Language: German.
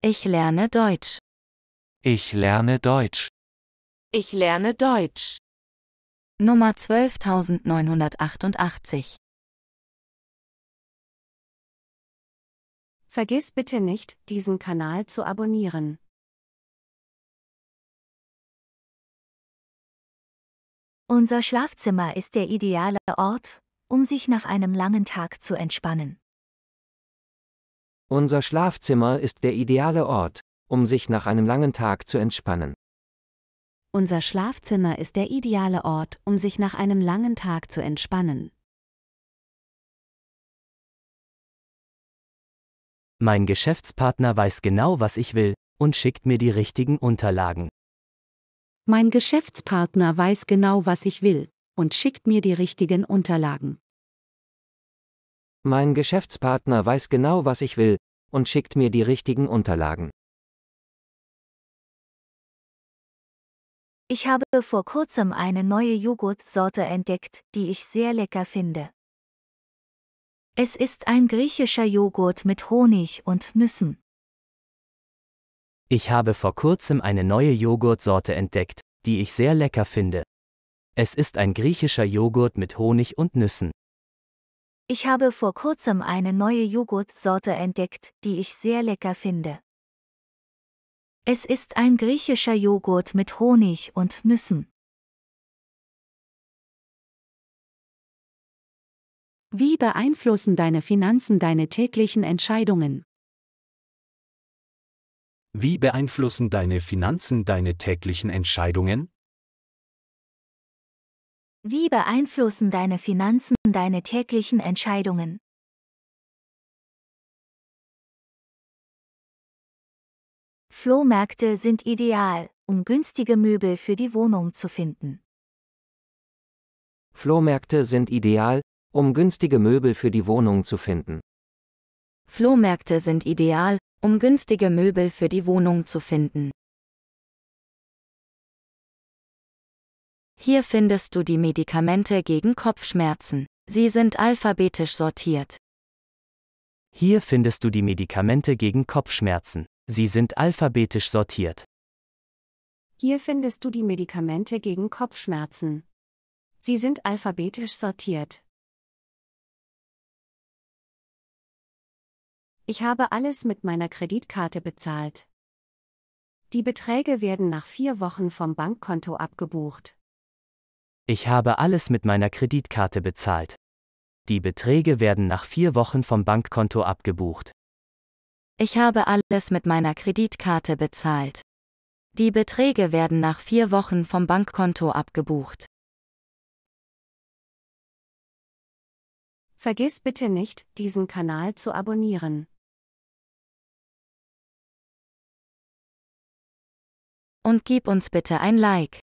Ich lerne Deutsch. Ich lerne Deutsch. Ich lerne Deutsch. Nummer 12988. Vergiss bitte nicht, diesen Kanal zu abonnieren. Unser Schlafzimmer ist der ideale Ort, um sich nach einem langen Tag zu entspannen. Unser Schlafzimmer ist der ideale Ort, um sich nach einem langen Tag zu entspannen. Unser Schlafzimmer ist der ideale Ort, um sich nach einem langen Tag zu entspannen. Mein Geschäftspartner weiß genau, was ich will, und schickt mir die richtigen Unterlagen. Mein Geschäftspartner weiß genau, was ich will, und schickt mir die richtigen Unterlagen. Mein Geschäftspartner weiß genau, was ich will, und schickt mir die richtigen Unterlagen. Ich habe vor kurzem eine neue Joghurtsorte entdeckt, die ich sehr lecker finde. Es ist ein griechischer Joghurt mit Honig und Nüssen. Ich habe vor kurzem eine neue Joghurtsorte entdeckt, die ich sehr lecker finde. Es ist ein griechischer Joghurt mit Honig und Nüssen. Ich habe vor kurzem eine neue Joghurtsorte entdeckt, die ich sehr lecker finde. Es ist ein griechischer Joghurt mit Honig und Nüssen. Wie beeinflussen deine Finanzen deine täglichen Entscheidungen? Wie beeinflussen deine Finanzen deine täglichen Entscheidungen? Wie beeinflussen deine Finanzen deine täglichen Entscheidungen? Flohmärkte sind ideal, um günstige Möbel für die Wohnung zu finden. Flohmärkte sind ideal, um günstige Möbel für die Wohnung zu finden. Flohmärkte sind ideal, um günstige Möbel für die Wohnung zu finden. Hier findest du die Medikamente gegen Kopfschmerzen. Sie sind alphabetisch sortiert. Hier findest du die Medikamente gegen Kopfschmerzen. Sie sind alphabetisch sortiert. Hier findest du die Medikamente gegen Kopfschmerzen. Sie sind alphabetisch sortiert. Ich habe alles mit meiner Kreditkarte bezahlt. Die Beträge werden nach vier Wochen vom Bankkonto abgebucht. Ich habe alles mit meiner Kreditkarte bezahlt. Die Beträge werden nach vier Wochen vom Bankkonto abgebucht. Ich habe alles mit meiner Kreditkarte bezahlt. Die Beträge werden nach vier Wochen vom Bankkonto abgebucht. Vergiss bitte nicht, diesen Kanal zu abonnieren. Und gib uns bitte ein Like.